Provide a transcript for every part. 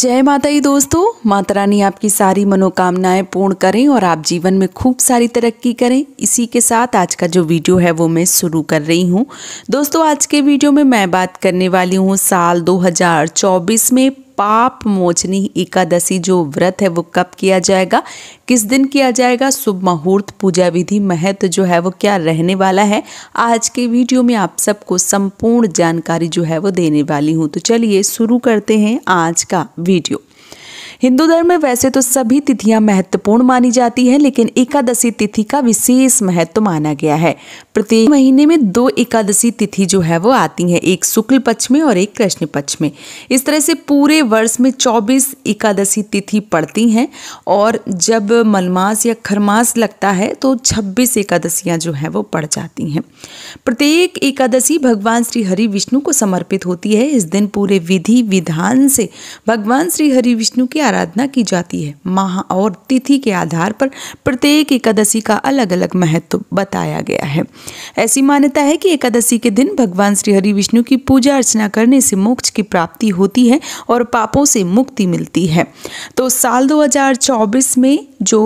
जय माता ही दोस्तों माता रानी आपकी सारी मनोकामनाएं पूर्ण करें और आप जीवन में खूब सारी तरक्की करें इसी के साथ आज का जो वीडियो है वो मैं शुरू कर रही हूं दोस्तों आज के वीडियो में मैं बात करने वाली हूं साल 2024 में पाप मोचनी एकादशी जो व्रत है वो कब किया जाएगा किस दिन किया जाएगा शुभ मुहूर्त पूजा विधि महत्व जो है वो क्या रहने वाला है आज के वीडियो में आप सबको संपूर्ण जानकारी जो है वो देने वाली हूँ तो चलिए शुरू करते हैं आज का वीडियो हिंदू धर्म में वैसे तो सभी तिथियां महत्वपूर्ण मानी जाती हैं लेकिन एकादशी तिथि का विशेष महत्व माना गया है प्रत्येक महीने में दो एकादशी तिथि जो है वो आती है एक शुक्ल पक्ष में और एक कृष्ण पक्ष में इस तरह से पूरे वर्ष में चौबीस एकादशी तिथि पड़ती हैं और जब मलमास या खरमास लगता है तो छब्बीस एकादशियाँ जो हैं वो पड़ जाती हैं प्रत्येक एकादशी भगवान श्री हरि विष्णु को समर्पित होती है इस दिन पूरे विधि विधान से भगवान श्री हरि विष्णु की आराधना की जाती है माह और तिथि के आधार पर प्रत्येक एकादशी का अलग अलग महत्व बताया गया है ऐसी मान्यता है कि एकादशी के दिन भगवान श्री हरि विष्णु की पूजा अर्चना करने से मोक्ष की प्राप्ति होती है और पापों से मुक्ति मिलती है तो साल 2024 में जो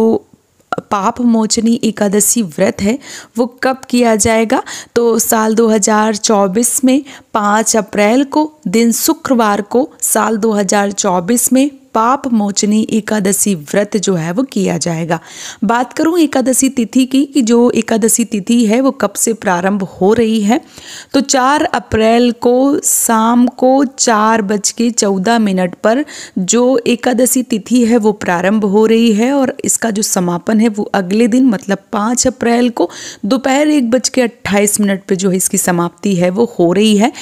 पाप मोचनी एकादशी व्रत है वो कब किया जाएगा तो साल 2024 में 5 अप्रैल को दिन शुक्रवार को साल 2024 में पाप मोचनी एकादशी व्रत जो है वो किया जाएगा बात करूँ एकादशी तिथि की कि जो एकादशी तिथि है वो कब से प्रारंभ हो रही है तो 4 अप्रैल को शाम को चार बज के चौदह मिनट पर जो एकादशी तिथि है वो प्रारंभ हो रही है और इसका जो समापन है वो अगले दिन मतलब पाँच अप्रैल को दोपहर एक बज के अट्ठाईस मिनट पर जो इसकी समाप्ति है वो हो रही है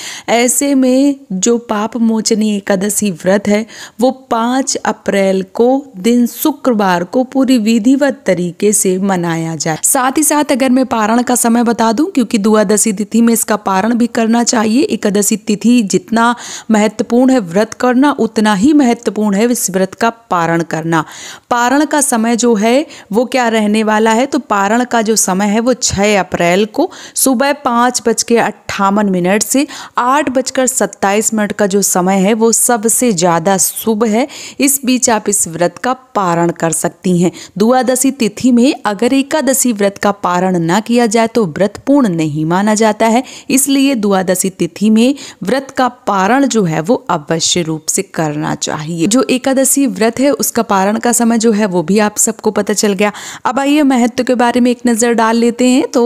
ऐसे में जो पाप मोचनी एकादशी व्रत है वो पाँच पाँच अप्रैल को दिन शुक्रवार को पूरी विधिवत तरीके से मनाया जाए साथ ही साथ अगर मैं पारण का समय बता दूं क्योंकि द्वादशी तिथि में इसका पारण भी करना चाहिए एकादशी तिथि जितना महत्वपूर्ण है व्रत करना उतना ही महत्वपूर्ण है इस व्रत का पारण करना पारण का समय जो है वो क्या रहने वाला है तो पारण का जो समय है वो छः अप्रैल को सुबह पाँच बज के अट्ठावन मिनट से आठ बजकर सत्ताईस मिनट का जो समय है वो सबसे ज़्यादा शुभ है इस बीच आप इस व्रत का पारण कर सकती हैं द्वादशी तिथि में अगर एकादशी व्रत का पारण ना किया जाए तो व्रत पूर्ण नहीं माना जाता है इसलिए द्वादशी तिथि में व्रत का पारण जो है वो अवश्य रूप से करना चाहिए जो एकादशी व्रत है उसका पारण का समय जो है वो भी आप सबको पता चल गया अब आइए महत्व के बारे में एक नज़र डाल लेते हैं तो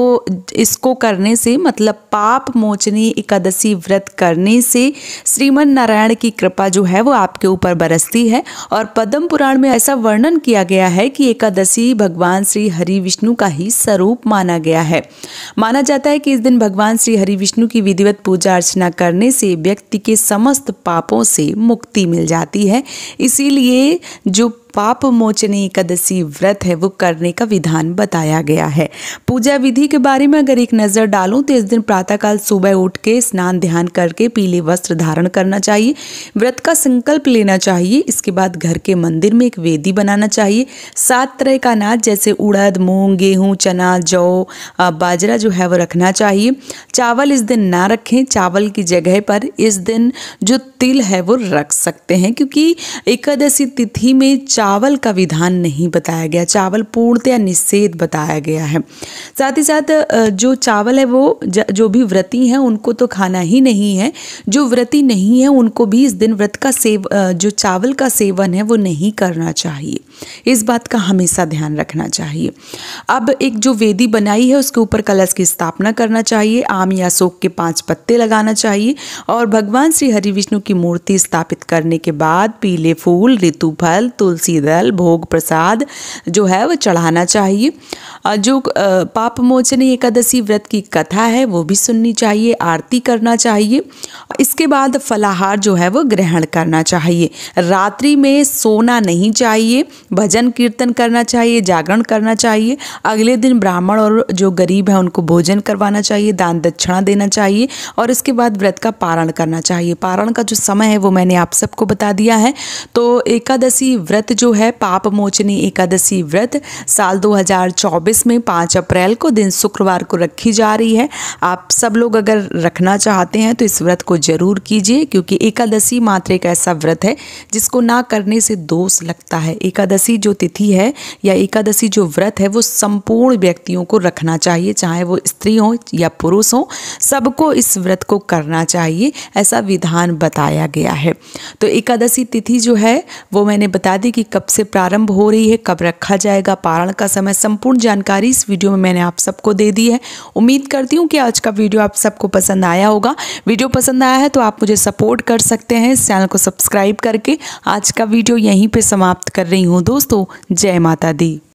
इसको करने से मतलब पाप मोचनी एकादशी व्रत करने से श्रीमन नारायण की कृपा जो है वो आपके ऊपर बरसती एकादशी है और पद्म पुराण में ऐसा वर्णन किया गया है कि एकादशी भगवान श्री हरि विष्णु का ही स्वरूप माना गया है माना जाता है कि इस दिन भगवान श्री हरि विष्णु की विधिवत पूजा अर्चना करने से व्यक्ति के समस्त पापों से मुक्ति मिल जाती है इसीलिए जो पाप मोचनी एकादशी व्रत है वो करने का विधान बताया गया है पूजा विधि के बारे में अगर एक नज़र डालूं तो इस दिन प्रातःकाल सुबह उठ के स्नान ध्यान करके पीले वस्त्र धारण करना चाहिए व्रत का संकल्प लेना चाहिए इसके बाद घर के मंदिर में एक वेदी बनाना चाहिए सात तरह का अनाज जैसे उड़द मूंग गेहूँ चना जौ बाजरा जो है वो रखना चाहिए चावल इस दिन ना रखें चावल की जगह पर इस दिन जो तिल है वो रख सकते हैं क्योंकि एकादशी तिथि में चावल का विधान नहीं बताया गया चावल पूर्णतया निषेध बताया गया है साथ ही साथ जो चावल है वो जो भी व्रती हैं उनको तो खाना ही नहीं है जो व्रती नहीं है उनको भी इस दिन व्रत का सेव जो चावल का सेवन है वो नहीं करना चाहिए इस बात का हमेशा ध्यान रखना चाहिए अब एक जो वेदी बनाई है उसके ऊपर कलश की स्थापना करना चाहिए आम या शोक के पांच पत्ते लगाना चाहिए और भगवान श्री हरि विष्णु की मूर्ति स्थापित करने के बाद पीले फूल ऋतु फल तुलसी दल भोग प्रसाद जो है वो चढ़ाना चाहिए जो पाप मोचनी एकादशी व्रत की कथा है वो भी सुननी चाहिए आरती करना चाहिए इसके बाद फलाहार जो है वो ग्रहण करना चाहिए रात्रि में सोना नहीं चाहिए भजन कीर्तन करना चाहिए जागरण करना चाहिए अगले दिन ब्राह्मण और जो गरीब है उनको भोजन करवाना चाहिए दान दक्षिणा देना चाहिए और इसके बाद व्रत का पारण करना चाहिए पारण का जो समय है वो मैंने आप सबको बता दिया है तो एकादशी व्रत जो है पाप मोचनी एकादशी व्रत साल 2024 में 5 अप्रैल को दिन शुक्रवार को रखी जा रही है आप सब लोग अगर रखना चाहते हैं तो इस व्रत को जरूर कीजिए क्योंकि एकादशी मात्र एक ऐसा व्रत है जिसको ना करने से दोष लगता है एकादशी जो तिथि है या एकादशी जो व्रत है वो संपूर्ण व्यक्तियों को रखना चाहिए चाहे वो स्त्री हों या पुरुष हों सबको इस व्रत को करना चाहिए ऐसा विधान बताया गया है तो एकादशी तिथि जो है वो मैंने बता दी कि कब से प्रारंभ हो रही है कब रखा जाएगा पारण का समय संपूर्ण जानकारी इस वीडियो में मैंने आप सबको दे दी है उम्मीद करती हूँ कि आज का वीडियो आप सबको पसंद आया होगा वीडियो पसंद आया है तो आप मुझे सपोर्ट कर सकते हैं इस चैनल को सब्सक्राइब करके आज का वीडियो यहीं पर समाप्त कर रही हूँ दोस्तों जय माता दी